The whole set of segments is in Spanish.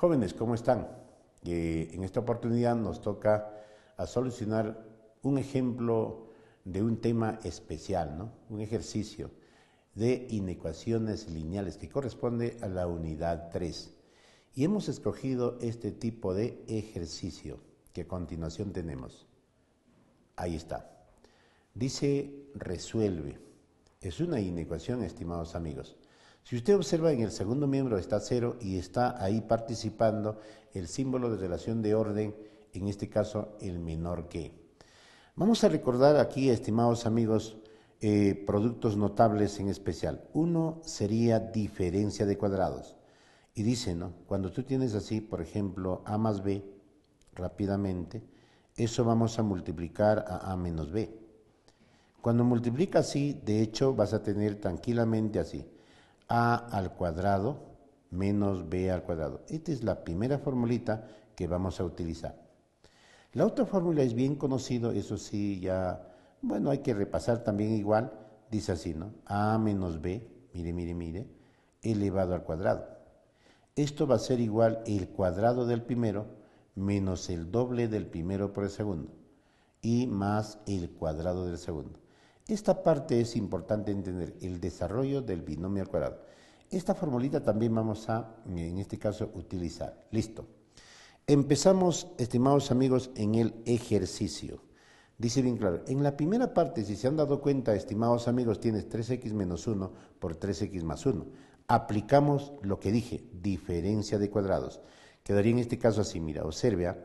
Jóvenes, ¿cómo están? Eh, en esta oportunidad nos toca a solucionar un ejemplo de un tema especial, ¿no? un ejercicio de inecuaciones lineales que corresponde a la unidad 3. Y hemos escogido este tipo de ejercicio que a continuación tenemos. Ahí está. Dice resuelve. Es una inecuación, estimados amigos. Si usted observa en el segundo miembro está cero y está ahí participando el símbolo de relación de orden, en este caso el menor que. Vamos a recordar aquí, estimados amigos, eh, productos notables en especial. Uno sería diferencia de cuadrados. Y dice, ¿no? Cuando tú tienes así, por ejemplo, a más b rápidamente, eso vamos a multiplicar a a menos b. Cuando multiplica así, de hecho, vas a tener tranquilamente así a al cuadrado menos b al cuadrado. Esta es la primera formulita que vamos a utilizar. La otra fórmula es bien conocida, eso sí, ya, bueno, hay que repasar también igual, dice así, ¿no? A menos b, mire, mire, mire, elevado al cuadrado. Esto va a ser igual el cuadrado del primero menos el doble del primero por el segundo y más el cuadrado del segundo. Esta parte es importante entender, el desarrollo del binomio al cuadrado. Esta formulita también vamos a, en este caso, utilizar. Listo. Empezamos, estimados amigos, en el ejercicio. Dice bien claro, en la primera parte, si se han dado cuenta, estimados amigos, tienes 3x menos 1 por 3x más 1. Aplicamos lo que dije, diferencia de cuadrados. Quedaría en este caso así, mira, observe,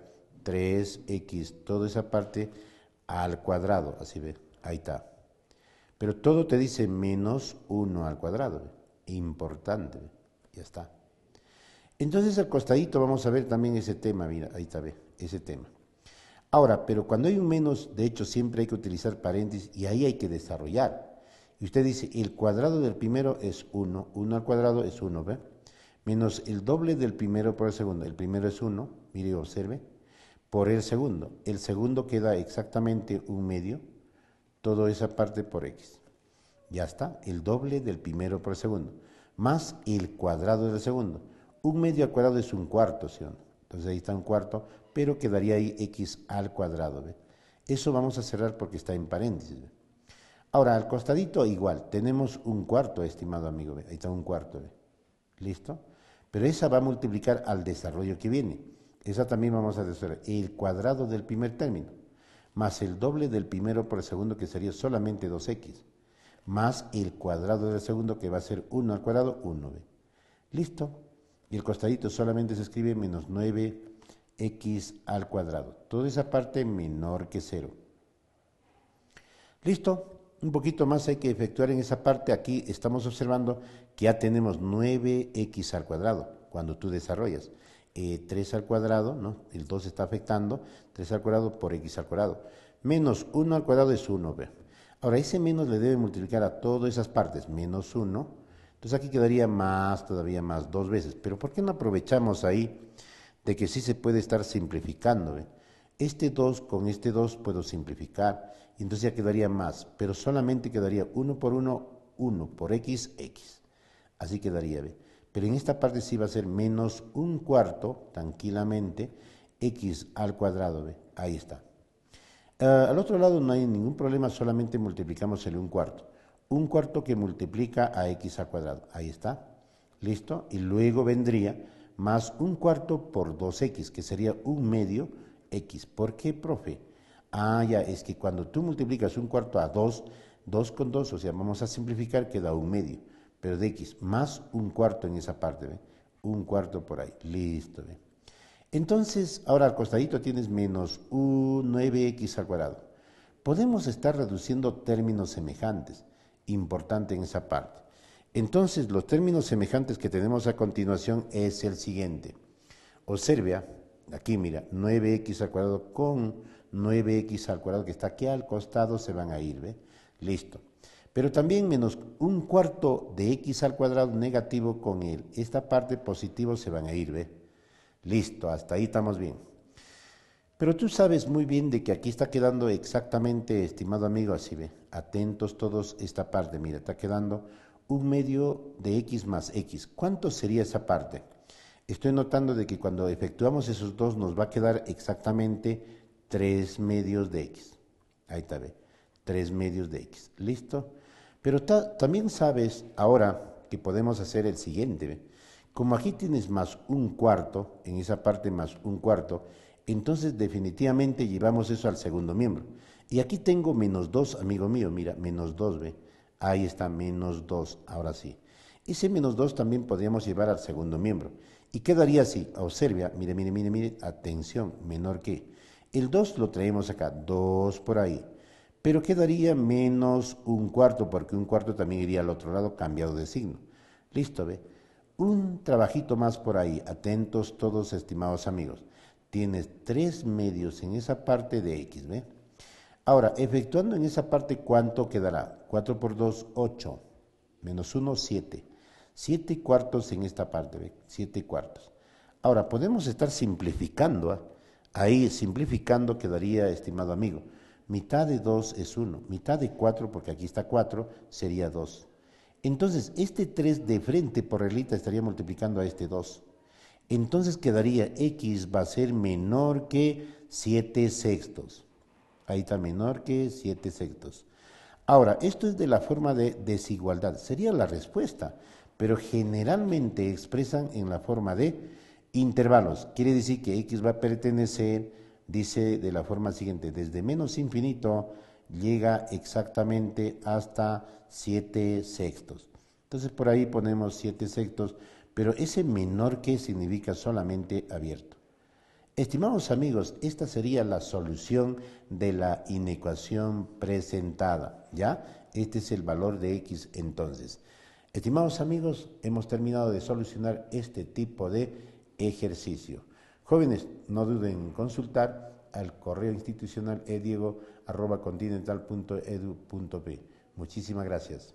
3x, toda esa parte al cuadrado, así ve, ahí está, pero todo te dice menos 1 al cuadrado. Importante. Ya está. Entonces al costadito vamos a ver también ese tema, mira, ahí está, ve, ese tema. Ahora, pero cuando hay un menos, de hecho siempre hay que utilizar paréntesis y ahí hay que desarrollar. Y usted dice, el cuadrado del primero es 1, 1 al cuadrado es 1, ¿ve? Menos el doble del primero por el segundo. El primero es 1, mire, observe, por el segundo. El segundo queda exactamente un medio, toda esa parte por x. Ya está, el doble del primero por el segundo, más el cuadrado del segundo. Un medio al cuadrado es un cuarto, ¿sí o no? Entonces ahí está un cuarto, pero quedaría ahí x al cuadrado. Eso vamos a cerrar porque está en paréntesis. Ahora, al costadito igual, tenemos un cuarto, estimado amigo. Ahí está un cuarto. ¿Listo? Pero esa va a multiplicar al desarrollo que viene. Esa también vamos a desarrollar. El cuadrado del primer término más el doble del primero por el segundo, que sería solamente 2x, más el cuadrado del segundo, que va a ser 1 al cuadrado, 1b. Listo. Y el costadito solamente se escribe menos 9x al cuadrado. Toda esa parte menor que 0. Listo. Un poquito más hay que efectuar en esa parte. Aquí estamos observando que ya tenemos 9x al cuadrado cuando tú desarrollas. 3 eh, al cuadrado, ¿no? el 2 está afectando, 3 al cuadrado por x al cuadrado. Menos 1 al cuadrado es 1. ¿ve? Ahora, ese menos le debe multiplicar a todas esas partes, menos 1. Entonces aquí quedaría más, todavía más, dos veces. Pero ¿por qué no aprovechamos ahí de que sí se puede estar simplificando? ¿ve? Este 2 con este 2 puedo simplificar, y entonces ya quedaría más, pero solamente quedaría 1 por 1, 1 por x, x. Así quedaría, ¿ve? pero en esta parte sí va a ser menos un cuarto, tranquilamente, x al cuadrado, ahí está. Ah, al otro lado no hay ningún problema, solamente multiplicamos el un cuarto. Un cuarto que multiplica a x al cuadrado, ahí está, listo, y luego vendría más un cuarto por 2x, que sería un medio x. ¿Por qué, profe? Ah, ya, es que cuando tú multiplicas un cuarto a 2, 2 con 2, o sea, vamos a simplificar, queda un medio pero de X, más un cuarto en esa parte, Un cuarto por ahí, listo, Entonces, ahora al costadito tienes menos 9 x al cuadrado. Podemos estar reduciendo términos semejantes, importante en esa parte. Entonces, los términos semejantes que tenemos a continuación es el siguiente. Observe, ¿ah? aquí mira, 9x al cuadrado con 9x al cuadrado que está aquí al costado se van a ir, ¿ve? Listo pero también menos un cuarto de x al cuadrado negativo con él. Esta parte positiva se van a ir, ¿ve? Listo, hasta ahí estamos bien. Pero tú sabes muy bien de que aquí está quedando exactamente, estimado amigo, así ve. Atentos todos esta parte, mira, está quedando un medio de x más x. ¿Cuánto sería esa parte? Estoy notando de que cuando efectuamos esos dos nos va a quedar exactamente tres medios de x. Ahí está, ve. tres medios de x. ¿Listo? Pero también sabes ahora que podemos hacer el siguiente. Como aquí tienes más un cuarto, en esa parte más un cuarto, entonces definitivamente llevamos eso al segundo miembro. Y aquí tengo menos dos, amigo mío, mira, menos dos, ve. Ahí está, menos dos, ahora sí. Ese menos dos también podríamos llevar al segundo miembro. Y quedaría así, observa, mire, mire, mire, mire, atención, menor que. El 2 lo traemos acá, dos por ahí pero quedaría menos un cuarto, porque un cuarto también iría al otro lado cambiado de signo. Listo, ¿ve? Un trabajito más por ahí. Atentos todos, estimados amigos. Tienes tres medios en esa parte de X, ¿ve? Ahora, efectuando en esa parte, ¿cuánto quedará? 4 por 2, 8. Menos 1, 7. 7 cuartos en esta parte, ¿ve? 7 cuartos. Ahora, podemos estar simplificando. ¿ah? Ahí, simplificando, quedaría, estimado amigo. Mitad de 2 es 1, mitad de 4, porque aquí está 4, sería 2. Entonces, este 3 de frente por reglita estaría multiplicando a este 2. Entonces quedaría x va a ser menor que 7 sextos. Ahí está menor que 7 sextos. Ahora, esto es de la forma de desigualdad. Sería la respuesta, pero generalmente expresan en la forma de intervalos. Quiere decir que x va a pertenecer dice de la forma siguiente, desde menos infinito llega exactamente hasta 7 sextos. Entonces por ahí ponemos 7 sextos, pero ese menor que significa solamente abierto. Estimados amigos, esta sería la solución de la inecuación presentada, ¿ya? Este es el valor de x entonces. Estimados amigos, hemos terminado de solucionar este tipo de ejercicio. Jóvenes, no duden en consultar al correo institucional ediego.continental.edu.p. Muchísimas gracias.